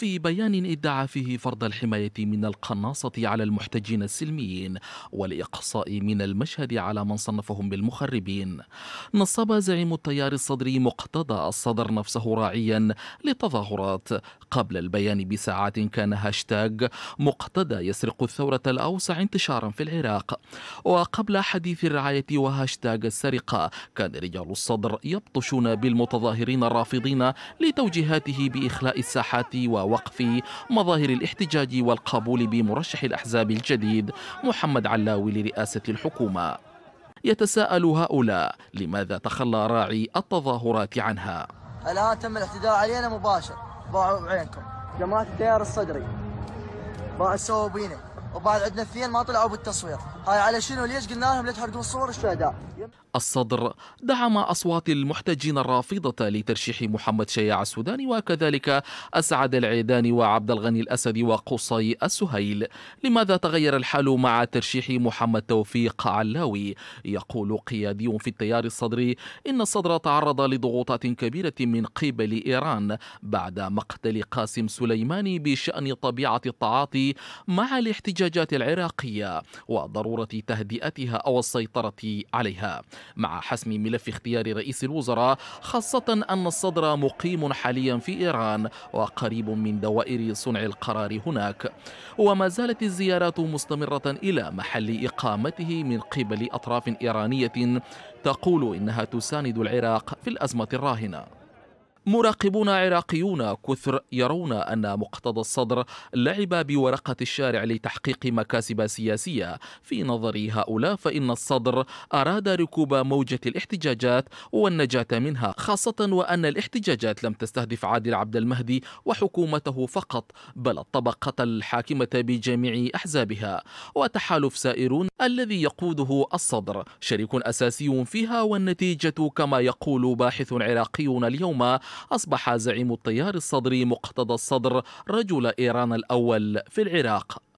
في بيان ادعى فيه فرض الحماية من القناصة على المحتجين السلميين والإقصاء من المشهد على من صنفهم بالمخربين نصب زعيم التيار الصدري مقتضى الصدر نفسه راعيا للتظاهرات قبل البيان بساعات كان هاشتاج مقتضى يسرق الثورة الأوسع انتشارا في العراق وقبل حديث الرعاية وهاشتاج السرقة كان رجال الصدر يبطشون بالمتظاهرين الرافضين لتوجيهاته بإخلاء الساحات و وقف مظاهر الاحتجاج والقبول بمرشح الأحزاب الجديد محمد علاوي لرئاسة الحكومة يتساءل هؤلاء لماذا تخلى راعي التظاهرات عنها الآن تم الاعتداء علينا مباشر باعوا عينكم جماعة التيار الصدري باعوا سووا بينا وبعد عندنا اثنين ما طلعوا بالتصوير هاي على شنو ليش قلنا لهم لا تحرقون صور الشهداء الصدر دعم أصوات المحتجين الرافضة لترشيح محمد شياع السوداني وكذلك أسعد العيدان وعبد الغني الأسدي وقصي السهيل لماذا تغير الحال مع ترشيح محمد توفيق علاوي يقول قيادي في التيار الصدري إن الصدر تعرض لضغوطات كبيرة من قبل إيران بعد مقتل قاسم سليماني بشأن طبيعة التعاطي مع الاحتجاجات العراقية وضرورة ضروره تهدئتها او السيطره عليها مع حسم ملف اختيار رئيس الوزراء خاصه ان الصدر مقيم حاليا في ايران وقريب من دوائر صنع القرار هناك وما زالت الزيارات مستمره الى محل اقامته من قبل اطراف ايرانيه تقول انها تساند العراق في الازمه الراهنه مراقبون عراقيون كثر يرون أن مقتضى الصدر لعب بورقة الشارع لتحقيق مكاسب سياسية في نظر هؤلاء فإن الصدر أراد ركوب موجة الاحتجاجات والنجاة منها خاصة وأن الاحتجاجات لم تستهدف عادل عبد المهدي وحكومته فقط بل الطبقة الحاكمة بجميع أحزابها وتحالف سائرون الذي يقوده الصدر شريك أساسي فيها والنتيجة كما يقول باحث عراقي اليوم أصبح زعيم التيار الصدري مقتدى الصدر رجل إيران الأول في العراق